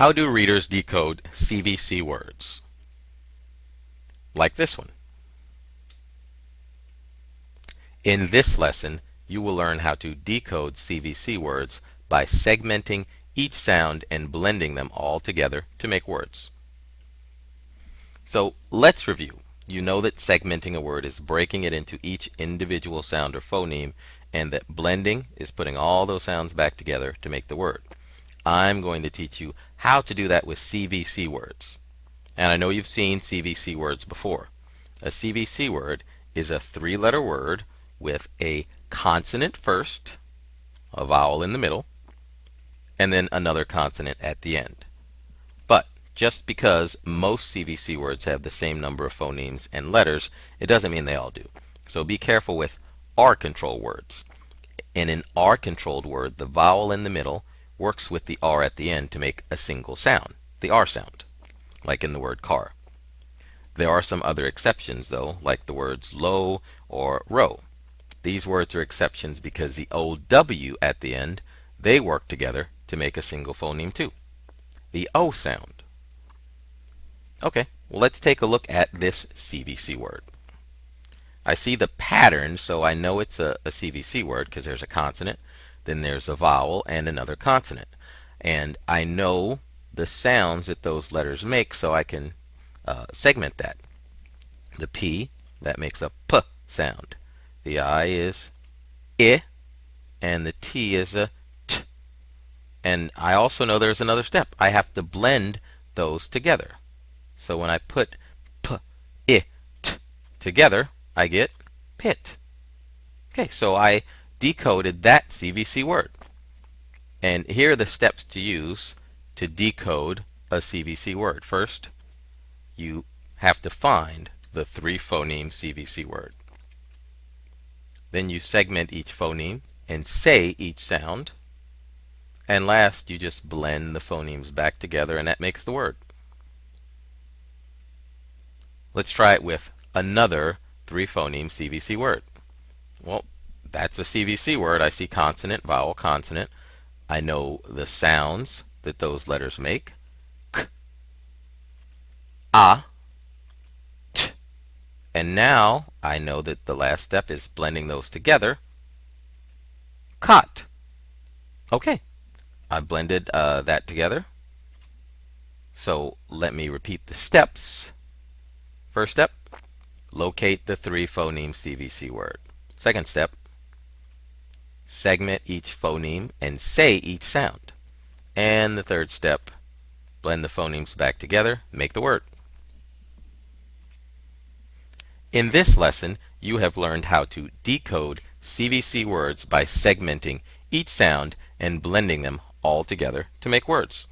How do readers decode CVC words? Like this one. In this lesson, you will learn how to decode CVC words by segmenting each sound and blending them all together to make words. So let's review. You know that segmenting a word is breaking it into each individual sound or phoneme, and that blending is putting all those sounds back together to make the word. I'm going to teach you how to do that with CVC words. And I know you've seen CVC words before. A CVC word is a three letter word with a consonant first, a vowel in the middle, and then another consonant at the end. But just because most CVC words have the same number of phonemes and letters, it doesn't mean they all do. So be careful with R control words. And in an R controlled word, the vowel in the middle works with the R at the end to make a single sound, the R sound, like in the word car. There are some other exceptions, though, like the words low or row. These words are exceptions because the old W at the end, they work together to make a single phoneme too. The O sound. Okay, well let's take a look at this CVC word. I see the pattern, so I know it's a, a CVC word because there's a consonant then there's a vowel and another consonant. And I know the sounds that those letters make, so I can uh, segment that. The P, that makes a P sound. The I is I, and the T is a T. And I also know there's another step. I have to blend those together. So when I put P, I, T together, I get pit. Okay, so I decoded that CVC word. And here are the steps to use to decode a CVC word. First, you have to find the three phoneme CVC word. Then you segment each phoneme and say each sound. And last, you just blend the phonemes back together and that makes the word. Let's try it with another three phoneme CVC word. Well, that's a CVC word. I see consonant, vowel, consonant. I know the sounds that those letters make. K, a, t. And now I know that the last step is blending those together. Cot. Okay. I blended uh, that together. So let me repeat the steps. First step, locate the three phoneme CVC word. Second step, segment each phoneme, and say each sound. And the third step, blend the phonemes back together, make the word. In this lesson, you have learned how to decode CVC words by segmenting each sound and blending them all together to make words.